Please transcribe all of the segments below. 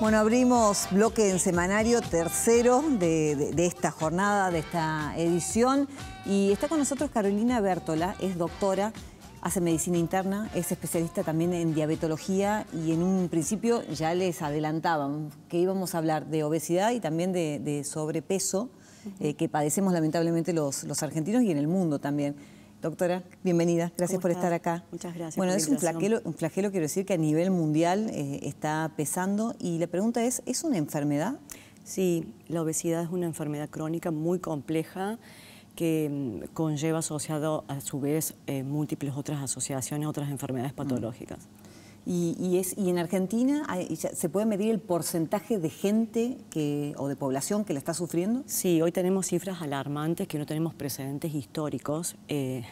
Bueno, abrimos bloque en semanario tercero de, esta jornada, de esta edición. Y está con nosotros Carolina Bertola, es doctora, hace medicina interna, es especialista también en diabetología y en un principio ya les adelantaban que íbamos a hablar de obesidad y también de, sobrepeso eh, que padecemos lamentablemente los argentinos y en el mundo también. Doctora, bienvenida, gracias por estar acá. Muchas gracias. Bueno, es un flagelo, un flagelo, quiero decir, que a nivel mundial eh, está pesando y la pregunta es, ¿es una enfermedad? Sí, la obesidad es una enfermedad crónica muy compleja que mm, conlleva asociado a su vez eh, múltiples otras asociaciones, otras enfermedades mm. patológicas. Y, es, en Argentina, ¿se puede medir el porcentaje de gente que, o de población que la está sufriendo? Sí, hoy tenemos cifras alarmantes que no tenemos precedentes históricos. Eh,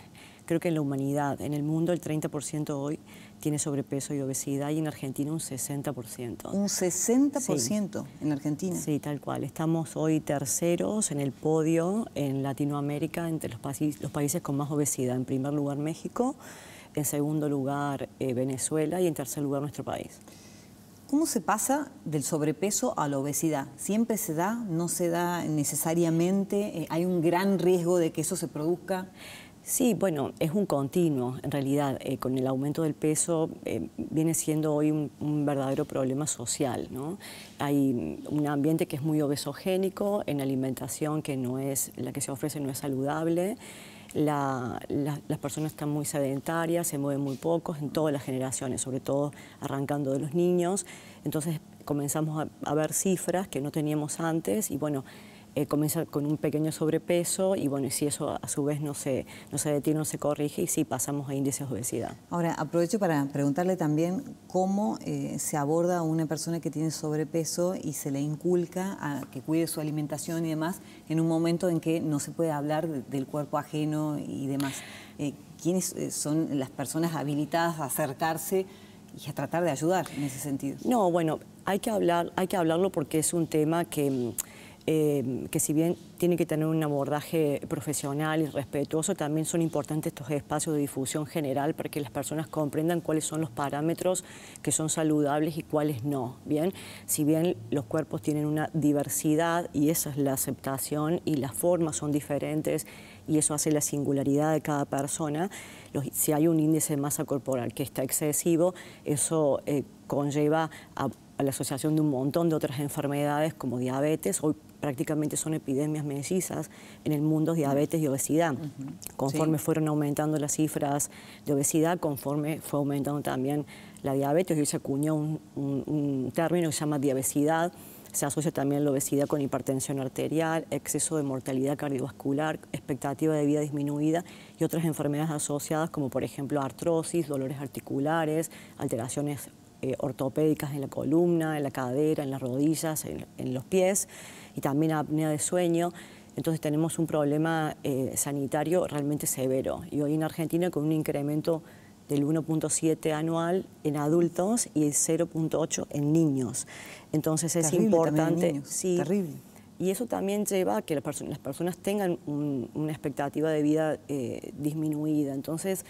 creo que en la humanidad, en el mundo el 30% hoy tiene sobrepeso y obesidad y en Argentina un 60%. Un 60% en Argentina. Sí, tal cual. Estamos hoy terceros en el podio en Latinoamérica entre los, los países con más obesidad. En primer lugar México en segundo lugar eh, Venezuela y en tercer lugar nuestro país. ¿Cómo se pasa del sobrepeso a la obesidad? ¿Siempre se da? ¿No se da necesariamente? Eh, ¿Hay un gran riesgo de que eso se produzca? Sí, bueno, es un continuo en realidad. Eh, con el aumento del peso viene siendo hoy un, verdadero problema social. ¿no? Hay un ambiente que es muy obesogénico, en alimentación que no es la que se ofrece no es saludable las personas están muy sedentarias, se mueven muy pocos en todas las generaciones, sobre todo arrancando de los niños. Entonces comenzamos a ver cifras que no teníamos antes y bueno, eh, comienza con un pequeño sobrepeso y bueno, y si eso a su vez no se, no se detiene, no se corrige y si pasamos a índices de obesidad. Ahora, aprovecho para preguntarle también cómo eh, se aborda a una persona que tiene sobrepeso y se le inculca a que cuide su alimentación y demás en un momento en que no se puede hablar del cuerpo ajeno y demás. Eh, ¿Quiénes son las personas habilitadas a acercarse? y a tratar de ayudar en ese sentido. No, bueno, hay que hablar, hay que hablarlo porque es un tema que mm, Em, que si bien tiene que tener un abordaje profesional y respetuoso, también son importantes estos espacios de difusión general para que las personas comprendan cuáles son los parámetros que son saludables y cuáles no. Bien, si bien los cuerpos tienen una diversidad y esa es la aceptación y las formas son diferentes y eso hace la singularidad de cada persona, si hay un índice de masa corporal que está excesivo, eso eh, conlleva a a la asociación de un montón de otras enfermedades como diabetes, hoy prácticamente son epidemias mellizas en el mundo diabetes y obesidad. Conforme fueron aumentando las cifras de obesidad, conforme fue aumentando también la diabetes, hoy se acuñó un, término que se llama diabetes, se asocia también la obesidad con hipertensión arterial, exceso de mortalidad cardiovascular, expectativa de vida disminuida y otras enfermedades asociadas como por ejemplo artrosis, dolores articulares, alteraciones eh, ortopédicas en la columna, en la cadera, en las rodillas, en, los pies y también apnea de sueño. Entonces tenemos un problema eh, sanitario realmente severo y hoy en Argentina con un incremento del 1.7 anual en adultos y el 0.8 en niños. Entonces es importante... Terrible. Y eso también lleva a que las personas, tengan una expectativa de vida eh, disminuida. Entonces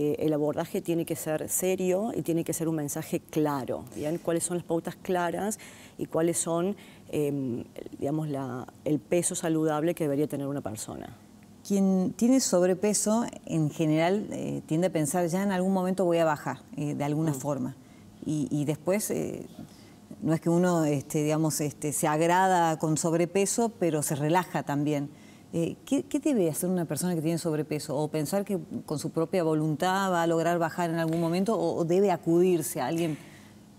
eh, el abordaje tiene que ser serio y tiene que ser un mensaje claro, ¿bien? ¿Cuáles son las pautas claras y cuáles son, em, el peso saludable que debería tener una persona? Quien tiene sobrepeso, en general, eh, tiende a pensar, ya en algún momento voy a bajar, eh, de alguna mm. forma. Y, después no es que uno este, digamos, este, se agrada con sobrepeso, pero se relaja también. Eh, ¿qué, debe hacer una persona que tiene sobrepeso? ¿O pensar que con su propia voluntad va a lograr bajar en algún momento o, debe acudirse a alguien?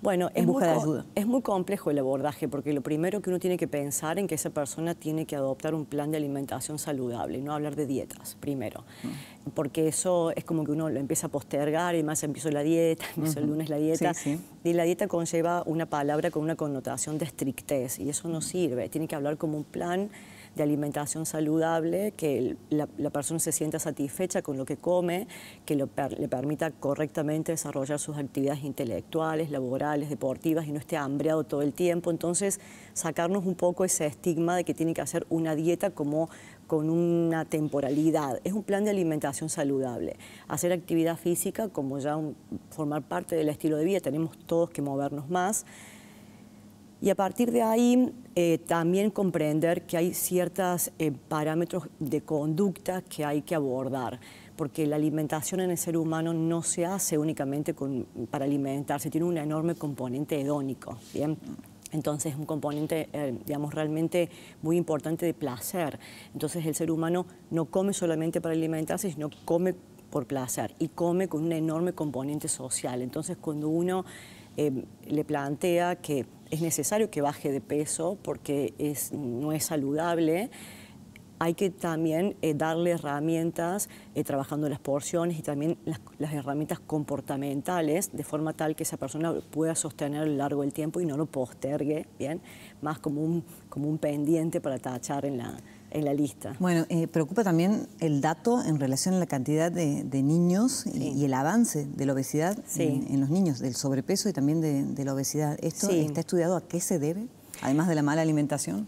Bueno, es, de ayuda. es muy complejo el abordaje porque lo primero que uno tiene que pensar es que esa persona tiene que adoptar un plan de alimentación saludable, no hablar de dietas primero, mm. porque eso es como que uno lo empieza a postergar y más empiezo la dieta, empiezo el lunes la dieta, y la dieta conlleva una palabra con una connotación de estrictez y eso no sirve, tiene que hablar como un plan de alimentación saludable, que la, persona se sienta satisfecha con lo que come, que le permita correctamente desarrollar sus actividades intelectuales, laborales, deportivas y no esté hambreado todo el tiempo. Entonces, sacarnos un poco ese estigma de que tiene que hacer una dieta como con una temporalidad. Es un plan de alimentación saludable. Hacer actividad física como ya formar parte del estilo de vida, tenemos todos que movernos más. Y a partir de ahí, eh, también comprender que hay ciertos eh, parámetros de conducta que hay que abordar, porque la alimentación en el ser humano no se hace únicamente con, para alimentarse, tiene un enorme componente hedónico. ¿bien? Entonces es un componente, eh, digamos, realmente muy importante de placer. Entonces el ser humano no come solamente para alimentarse, sino come por placer y come con un enorme componente social. Entonces cuando uno le plantea que es necesario que baje de peso porque no es saludable, hay que también eh, darle herramientas, eh, trabajando las porciones y también las, herramientas comportamentales, de forma tal que esa persona pueda sostener a lo largo del tiempo y no lo postergue, ¿bien? Más como un, como un pendiente para tachar en la, en la lista. Bueno, eh, preocupa también el dato en relación a la cantidad de, niños y, el avance de la obesidad en, los niños, del sobrepeso y también de, la obesidad. ¿Esto está estudiado a qué se debe, además de la mala alimentación?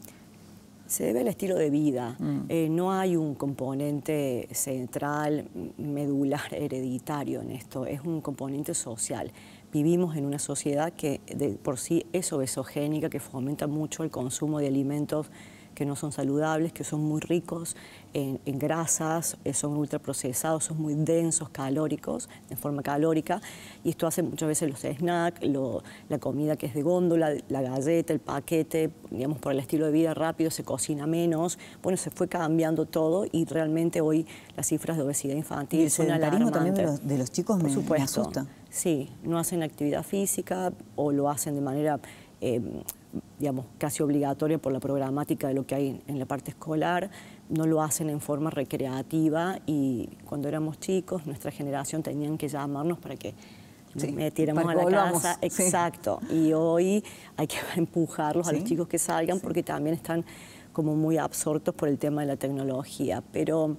Se debe al estilo de vida. Mm. Eh, no hay un componente central, medular, hereditario en esto. Es un componente social vivimos en una sociedad que de por sí es obesogénica, que fomenta mucho el consumo de alimentos que no son saludables, que son muy ricos en, grasas, eh, son ultraprocesados, son muy densos, calóricos, en forma calórica. Y esto hace muchas veces los snacks, la comida que es de góndola, la galleta, el paquete, digamos, por el estilo de vida rápido se cocina menos. Bueno, se fue cambiando todo y realmente hoy las cifras de obesidad infantil y son también de los, chicos me, asusta. Sí, no hacen actividad física o lo hacen de manera eh, digamos, casi obligatoria por la programática de lo que hay en la parte escolar, no lo hacen en forma recreativa y cuando éramos chicos, nuestra generación tenían que llamarnos para que metiéramos a la casa. Exacto. Y hoy hay que empujarlos a los chicos que salgan porque también están como muy absortos por el tema de la tecnología. Pero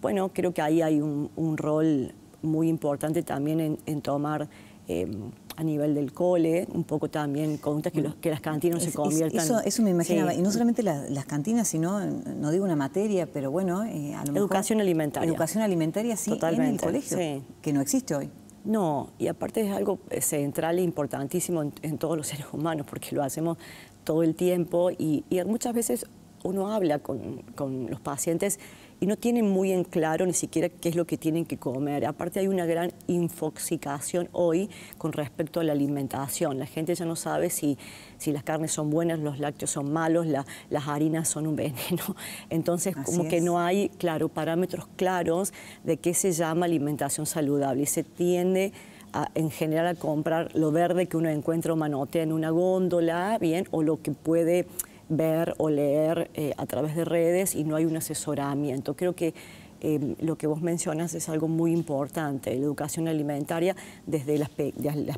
bueno, creo que ahí hay un, rol muy importante también en, tomar em, a nivel del cole, un poco también cuenta que, los, que las cantinas se conviertan. Eso, eso me imaginaba, y no solamente las cantinas, sino, no digo una materia, pero bueno, eh, a lo Educación alimentaria. Educación alimentaria, sí, Totalmente, en el colegio, que no existe hoy. No, y aparte es algo eh, central e importantísimo en, todos los seres humanos, porque lo hacemos todo el tiempo y, y muchas veces uno habla con, los pacientes y no tienen muy en claro ni siquiera qué es lo que tienen que comer. Aparte hay una gran infoxicación hoy con respecto a la alimentación. La gente ya no sabe si, si las carnes son buenas, los lácteos son malos, las harinas son un veneno. Entonces como que no hay, claro, parámetros claros de qué se llama alimentación saludable se tiende en general a comprar lo verde que uno encuentra o manotea en una góndola, bien, o lo que puede ver o leer eh, a través de redes y no hay un asesoramiento. Creo que em, lo que vos mencionas es algo muy importante. La educación alimentaria desde las,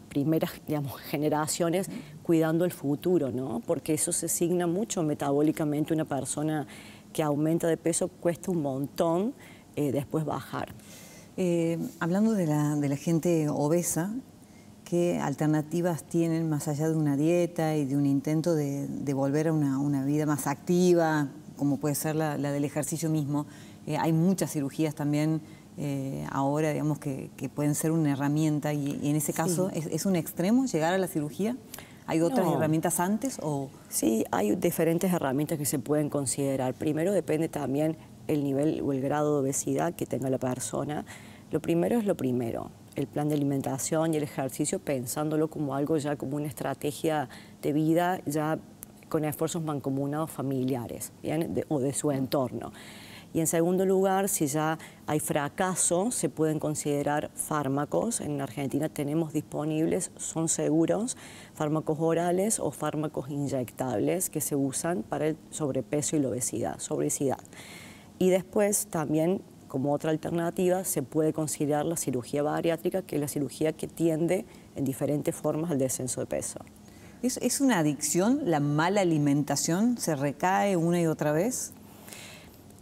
primeras digamos, generaciones cuidando el futuro, ¿no? Porque eso se signa mucho metabólicamente. Una persona que aumenta de peso cuesta un montón eh, después bajar. Eh, hablando de la, de la gente obesa, qué alternativas tienen más allá de una dieta y de un intento de, volver a una, vida más activa, como puede ser la, del ejercicio mismo. Eh, hay muchas cirugías también eh, ahora, digamos, que, pueden ser una herramienta y, en ese caso ¿es, un extremo llegar a la cirugía. ¿Hay otras herramientas antes o...? Sí, hay diferentes herramientas que se pueden considerar. Primero depende también el nivel o el grado de obesidad que tenga la persona. Lo primero es lo primero el plan de alimentación y el ejercicio pensándolo como algo ya como una estrategia de vida, ya con esfuerzos mancomunados familiares o de su entorno. Y en segundo lugar, si ya hay fracaso, se pueden considerar fármacos. En Argentina tenemos disponibles, son seguros, fármacos orales o fármacos inyectables que se usan para el sobrepeso y la obesidad. obesidad. Y después también como otra alternativa se puede considerar la cirugía bariátrica, que es la cirugía que tiende en diferentes formas al descenso de peso. ¿Es, una adicción la mala alimentación? ¿Se recae una y otra vez?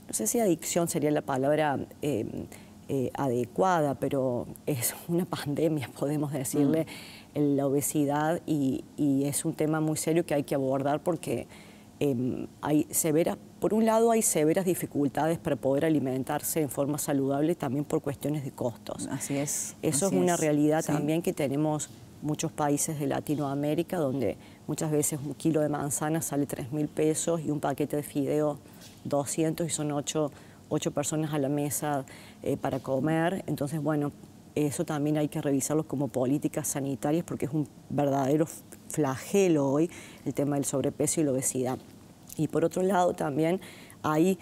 No sé si adicción sería la palabra eh, eh, adecuada, pero es una pandemia, podemos decirle, mm. la obesidad y es un tema muy serio que hay que abordar porque Em, hay por un lado hay severas dificultades para poder alimentarse en forma saludable también por cuestiones de costos. Así es. Eso es una realidad también que tenemos muchos países de Latinoamérica donde muchas veces un kilo de manzana sale 3 mil pesos y un paquete de fideo 200 y son 8, personas a la mesa eh, para comer. Entonces, bueno, eso también hay que revisarlo como políticas sanitarias porque es un verdadero flagelo hoy el tema del sobrepeso y la obesidad. Y por otro lado también hay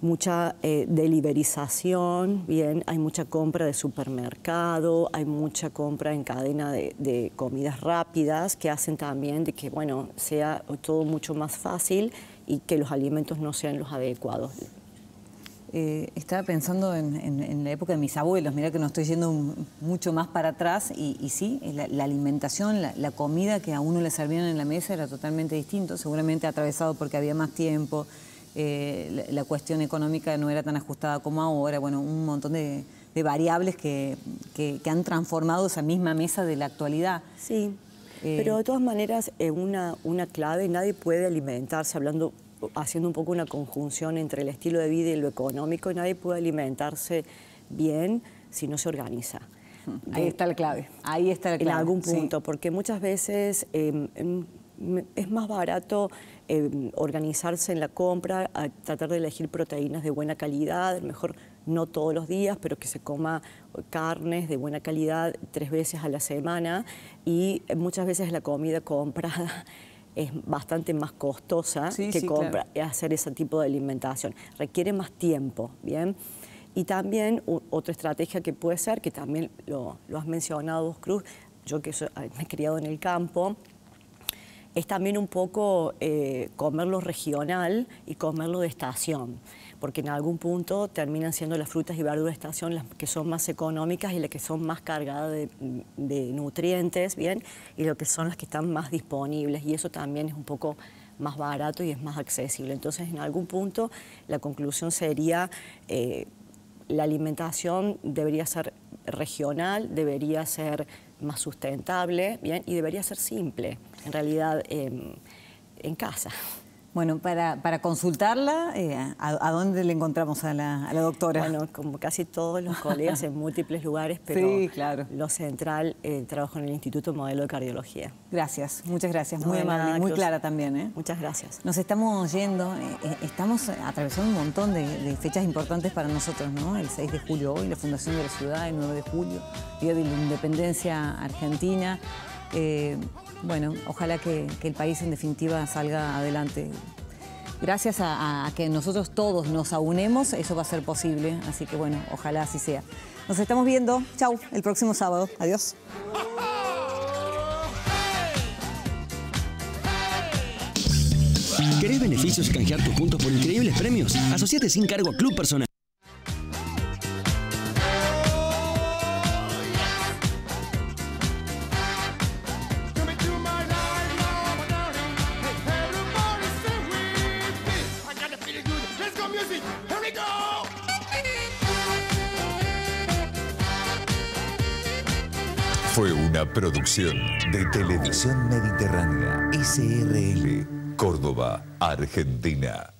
mucha eh, deliberización, bien, hay mucha compra de supermercado, hay mucha compra en cadena de, de, comidas rápidas que hacen también de que, bueno, sea todo mucho más fácil y que los alimentos no sean los adecuados. Eh, estaba pensando en, la época de mis abuelos, Mira que no estoy yendo mucho más para atrás y, y sí, la, alimentación, la, comida que a uno le servían en la mesa era totalmente distinto, seguramente atravesado porque había más tiempo, eh, la, cuestión económica no era tan ajustada como ahora, bueno, un montón de, variables que, han transformado esa misma mesa de la actualidad. Sí. Eh, pero de todas maneras, una, una clave, nadie puede alimentarse, hablando haciendo un poco una conjunción entre el estilo de vida y lo económico y nadie puede alimentarse bien si no se organiza. Ahí está la clave, ahí está la clave. En algún punto, porque muchas veces em, em, es más barato em, organizarse en la compra, tratar de elegir proteínas de buena calidad, mejor no todos los días, pero que se coma carnes de buena calidad tres veces a la semana y muchas veces la comida comprada es bastante más costosa que eh, hacer ese tipo de alimentación. Requiere más tiempo, ¿bien? Y también otra estrategia que puede ser, que también lo, has mencionado, Cruz, yo que me he criado en el campo, es también un poco eh, comerlo regional y comerlo de estación porque en algún punto terminan siendo las frutas y verduras de estación las que son más económicas y las que son más cargadas de, nutrientes, ¿bien? Y lo que son las que están más disponibles. Y eso también es un poco más barato y es más accesible. Entonces, en algún punto, la conclusión sería... Eh, la alimentación debería ser regional, debería ser más sustentable ¿bien? y debería ser simple, en realidad en casa. Bueno, para, para consultarla, eh, ¿a, dónde le encontramos a la, doctora? Bueno, como casi todos los colegas en múltiples lugares, pero sí, claro. lo central, eh, trabajo en el Instituto Modelo de Cardiología. Gracias, muchas gracias, muy amable, muy clara también. ¿eh? Muchas gracias. Nos estamos yendo, eh, eh, estamos atravesando un montón de, de, fechas importantes para nosotros, ¿no? El 6 de julio hoy, la fundación de la ciudad, el 9 de julio, Día de la Independencia Argentina. Eh, bueno, ojalá que, el país en definitiva salga adelante. Gracias a, que nosotros todos nos aunemos, eso va a ser posible. Así que bueno, ojalá así sea. Nos estamos viendo. Chau, el próximo sábado. Adiós. ¿Querés beneficios canjear tus puntos por increíbles premios? Asociate sin cargo a Club Personal. Fue una producción de Televisión Mediterránea, SRL, Córdoba, Argentina.